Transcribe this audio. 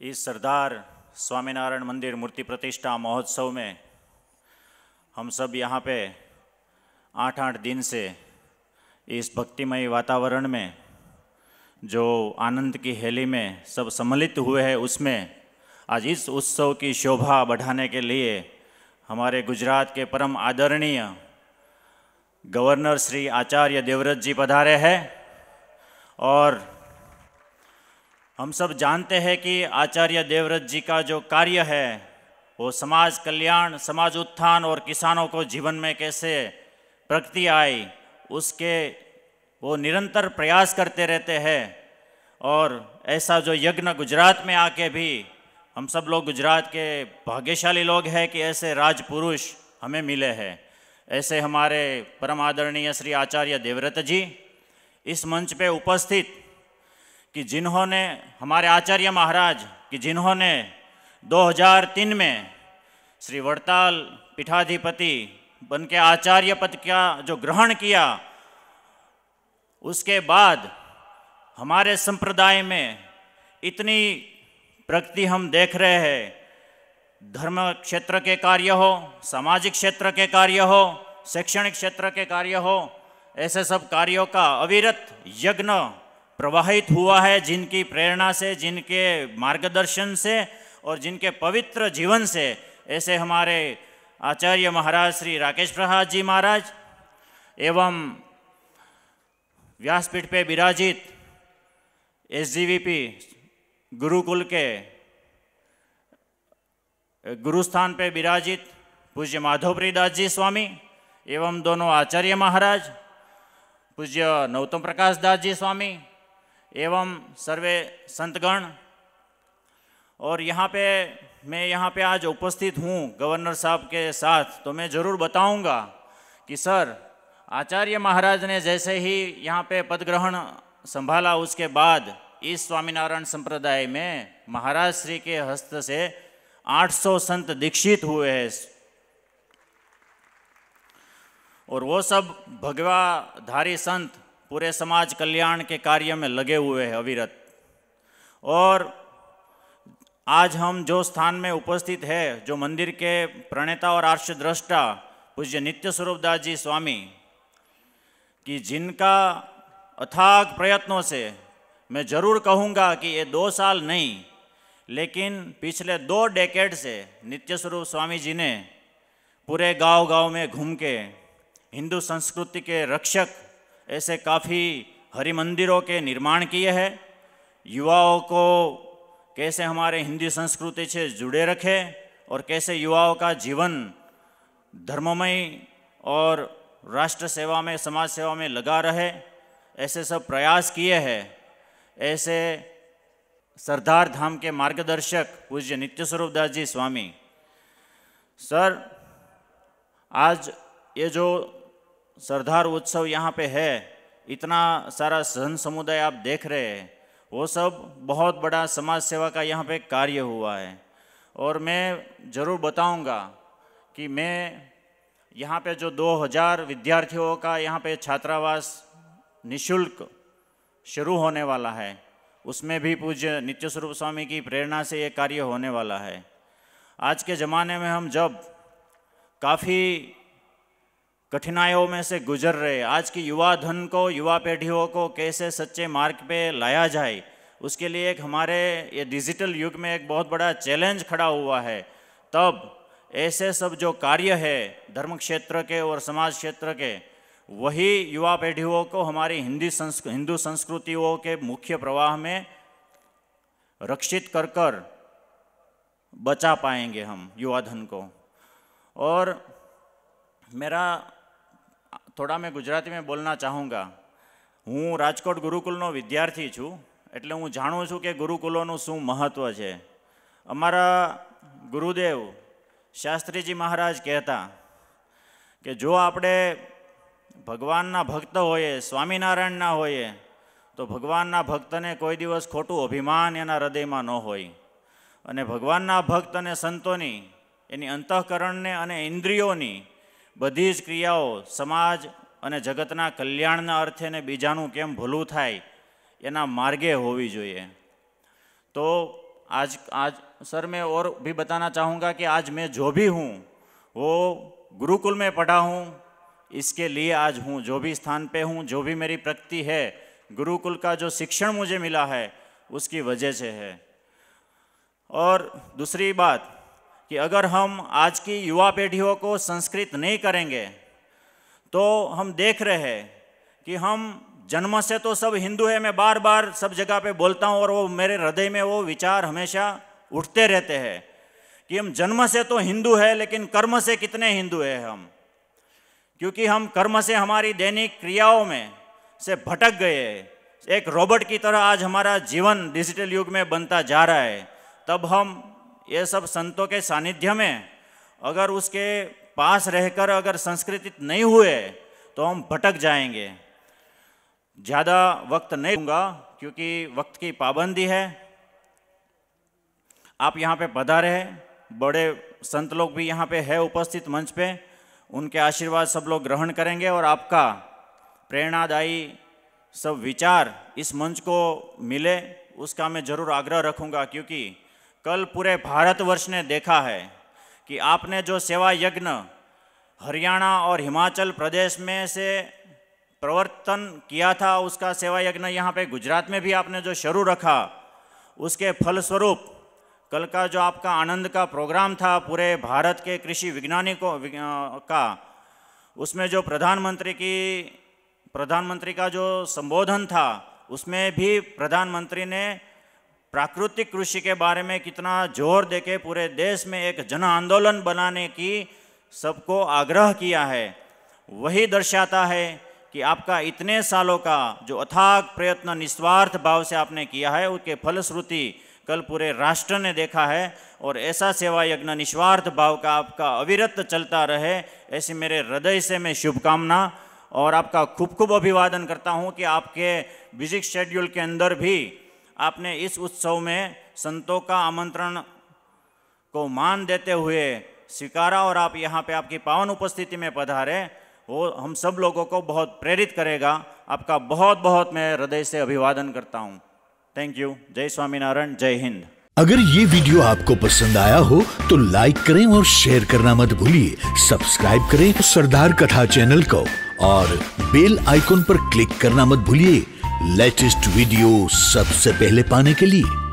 इस सरदार स्वामीनारायण मंदिर मूर्ति प्रतिष्ठा महोत्सव में हम सब यहाँ पे आठ आठ दिन से इस भक्तिमय वातावरण में जो आनंद की हेली में सब सम्मिलित हुए हैं उसमें आज इस उत्सव की शोभा बढ़ाने के लिए हमारे गुजरात के परम आदरणीय गवर्नर श्री आचार्य देवव्रत जी पधारे हैं और हम सब जानते हैं कि आचार्य देवव्रत जी का जो कार्य है वो समाज कल्याण समाज उत्थान और किसानों को जीवन में कैसे प्रगति आई उसके वो निरंतर प्रयास करते रहते हैं और ऐसा जो यज्ञ गुजरात में आके भी हम सब लोग गुजरात के भाग्यशाली लोग हैं कि ऐसे राजपुरुष हमें मिले हैं ऐसे हमारे परम आदरणीय श्री आचार्य देवव्रत जी इस मंच पे उपस्थित कि जिन्होंने हमारे आचार्य महाराज कि जिन्होंने 2003 में श्री वड़ताल पीठाधिपति बन के आचार्य पद का जो ग्रहण किया उसके बाद हमारे संप्रदाय में इतनी प्रगति हम देख रहे हैं धर्म क्षेत्र के कार्य हो सामाजिक क्षेत्र के कार्य हो शैक्षणिक क्षेत्र के कार्य हो ऐसे सब कार्यों का अविरत यज्ञ प्रवाहित हुआ है जिनकी प्रेरणा से जिनके मार्गदर्शन से और जिनके पवित्र जीवन से ऐसे हमारे आचार्य महाराज श्री राकेश प्रसाद जी महाराज एवं व्यासपीठ पे विराजित एसजीवीपी गुरुकुल के गुरुस्थान पे विराजित पूज्य माधवप्री दास जी स्वामी एवं दोनों आचार्य महाराज पूज्य नौतम प्रकाश दास जी स्वामी एवं सर्वे संतगण और यहाँ पे मैं यहाँ पे आज उपस्थित हूँ गवर्नर साहब के साथ तो मैं ज़रूर बताऊँगा कि सर आचार्य महाराज ने जैसे ही यहाँ पे पद ग्रहण संभाला उसके बाद इस स्वामीनारायण संप्रदाय में महाराज श्री के हस्त से 800 संत दीक्षित हुए हैं और वो सब भगवाधारी संत पूरे समाज कल्याण के कार्य में लगे हुए हैं अविरत और आज हम जो स्थान में उपस्थित है जो मंदिर के प्रणेता और आर्ष दृष्टा पूज्य नित्य स्वरूप दास जी स्वामी कि जिनका अथाग प्रयत्नों से मैं ज़रूर कहूँगा कि ये दो साल नहीं लेकिन पिछले दो डेकेड से नित्य स्वरूप स्वामी जी ने पूरे गांव गांव में घूम के हिंदू संस्कृति के रक्षक ऐसे काफ़ी हरि मंदिरों के निर्माण किए हैं युवाओं को कैसे हमारे हिंदी संस्कृति से जुड़े रखे और कैसे युवाओं का जीवन धर्ममय और राष्ट्र सेवा में समाज सेवा में लगा रहे ऐसे सब प्रयास किए हैं ऐसे सरदार धाम के मार्गदर्शक पूज्य नित्य स्वरूप दास जी स्वामी सर आज ये जो सरदार उत्सव यहाँ पे है इतना सारा सहन समुदाय आप देख रहे हैं वो सब बहुत बड़ा समाज सेवा का यहाँ पे कार्य हुआ है और मैं ज़रूर बताऊँगा कि मैं यहाँ पे जो 2000 विद्यार्थियों का यहाँ पे छात्रावास निशुल्क शुरू होने वाला है उसमें भी पूज्य नित्य स्वरूप स्वामी की प्रेरणा से ये कार्य होने वाला है आज के ज़माने में हम जब काफ़ी कठिनाइयों में से गुजर रहे आज की युवा धन को युवा पीढ़ियों को कैसे सच्चे मार्ग पे लाया जाए उसके लिए एक हमारे ये डिजिटल युग में एक बहुत बड़ा चैलेंज खड़ा हुआ है तब ऐसे सब जो कार्य है धर्म क्षेत्र के और समाज क्षेत्र के वही युवा पीढ़ियों को हमारी हिंदी संस्कृ हिंदू संस्कृतियों के मुख्य प्रवाह में रक्षित कर कर बचा पाएंगे हम युवा धन को और मेरा થોડા મેં ગુજરાતીમાં બોલના ચાહુંગા હું રાજકોટ ગુરુકુલનો વિદ્યાર્થી છું એટલે હું જાણું છું કે ગુરુકુલોનું શું મહત્ત્વ છે અમારા ગુરુદેવ શાસ્ત્રીજી મહારાજ કહેતા કે જો આપણે ભગવાનના ભક્ત હોઈએ સ્વામિનારાયણના હોઈએ તો ભગવાનના ભક્તને કોઈ દિવસ ખોટું અભિમાન એના હૃદયમાં ન હોય અને ભગવાનના ભક્ત અને સંતોની એની અંતઃકરણને અને ઇન્દ્રિયોની बधीज क्रियाओं समाज और जगतना कल्याण अर्थे ने बीजा केम भूलू थाय मार्गे होवी जो है तो आज आज सर मैं और भी बताना चाहूँगा कि आज मैं जो भी हूँ वो गुरुकुल में पढ़ा हूँ इसके लिए आज हूँ जो भी स्थान पे हूँ जो भी मेरी प्रगति है गुरुकुल का जो शिक्षण मुझे मिला है उसकी वजह से है और दूसरी बात कि अगर हम आज की युवा पीढ़ियों को संस्कृत नहीं करेंगे तो हम देख रहे हैं कि हम जन्म से तो सब हिंदू है मैं बार बार सब जगह पे बोलता हूँ और वो मेरे हृदय में वो विचार हमेशा उठते रहते हैं कि हम जन्म से तो हिंदू है लेकिन कर्म से कितने हिंदू है हम क्योंकि हम कर्म से हमारी दैनिक क्रियाओं में से भटक गए एक रोबोट की तरह आज हमारा जीवन डिजिटल युग में बनता जा रहा है तब हम ये सब संतों के सानिध्य में अगर उसके पास रहकर अगर संस्कृतित नहीं हुए तो हम भटक जाएंगे ज़्यादा वक्त नहीं दूंगा क्योंकि वक्त की पाबंदी है आप यहाँ पे पधारे हैं बड़े संत लोग भी यहाँ पे है उपस्थित मंच पे उनके आशीर्वाद सब लोग ग्रहण करेंगे और आपका प्रेरणादायी सब विचार इस मंच को मिले उसका मैं ज़रूर आग्रह रखूँगा क्योंकि कल पूरे भारतवर्ष ने देखा है कि आपने जो सेवा यज्ञ हरियाणा और हिमाचल प्रदेश में से प्रवर्तन किया था उसका सेवा यज्ञ यहाँ पे गुजरात में भी आपने जो शुरू रखा उसके फलस्वरूप कल का जो आपका आनंद का प्रोग्राम था पूरे भारत के कृषि वैज्ञानिकों का उसमें जो प्रधानमंत्री की प्रधानमंत्री का जो संबोधन था उसमें भी प्रधानमंत्री ने प्राकृतिक कृषि के बारे में कितना जोर देके पूरे देश में एक जन आंदोलन बनाने की सबको आग्रह किया है वही दर्शाता है कि आपका इतने सालों का जो अथाग प्रयत्न निस्वार्थ भाव से आपने किया है उसके फलश्रुति कल पूरे राष्ट्र ने देखा है और ऐसा सेवा यज्ञ निस्वार्थ भाव का आपका अविरत चलता रहे ऐसी मेरे हृदय से मैं शुभकामना और आपका खूब खूब अभिवादन करता हूँ कि आपके बिजिक शेड्यूल के अंदर भी आपने इस उत्सव में संतों का आमंत्रण को मान देते हुए स्वीकारा और आप यहाँ पे आपकी पावन उपस्थिति में पधारे वो हम सब लोगों को बहुत प्रेरित करेगा आपका बहुत बहुत मैं हृदय से अभिवादन करता हूँ थैंक यू जय स्वामीनारायण जय हिंद अगर ये वीडियो आपको पसंद आया हो तो लाइक करें और शेयर करना मत भूलिए सब्सक्राइब करें सरदार कथा चैनल को और बेल आइकन पर क्लिक करना मत भूलिए लेटेस्ट वीडियो सबसे पहले पाने के लिए